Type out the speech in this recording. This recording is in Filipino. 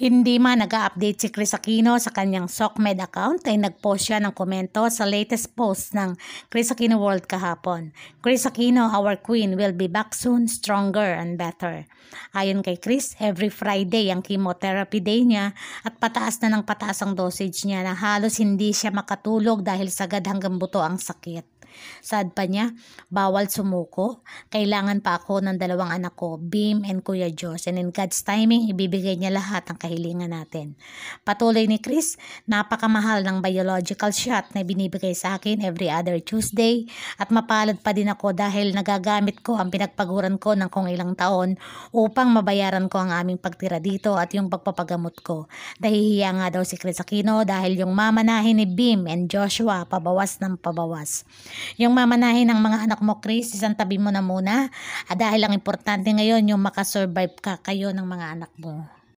Hindi man nag-update si Chris Aquino sa kanyang SOCMED account ay nag-post siya ng komento sa latest post ng Chris Aquino World kahapon. Chris Aquino, our queen, will be back soon, stronger and better. Ayon kay Chris, every Friday ang chemotherapy day niya at pataas na ng pataas ang dosage niya na halos hindi siya makatulog dahil sagad hanggang buto ang sakit. Sad pa niya, bawal sumuko. Kailangan pa ako ng dalawang anak ko, Bim and Kuya Josh. And in God's timing, ibibigay niya lahat ang kahilingan natin. Patuloy ni Chris, napakamahal ng biological shot na binibigay sa akin every other Tuesday. At mapalad pa din ako dahil nagagamit ko ang pinagpaguran ko ng kung ilang taon upang mabayaran ko ang aming pagtira dito at yung pagpapagamot ko. Nahihiya nga daw si Chris Aquino dahil yung mamanahin ni Bim and Joshua pabawas ng pabawas. Yung mamanahin ng mga anak mo, Chris, isang tabi mo na muna. Ah, dahil ang importante ngayon yung makasurvive ka kayo ng mga anak mo.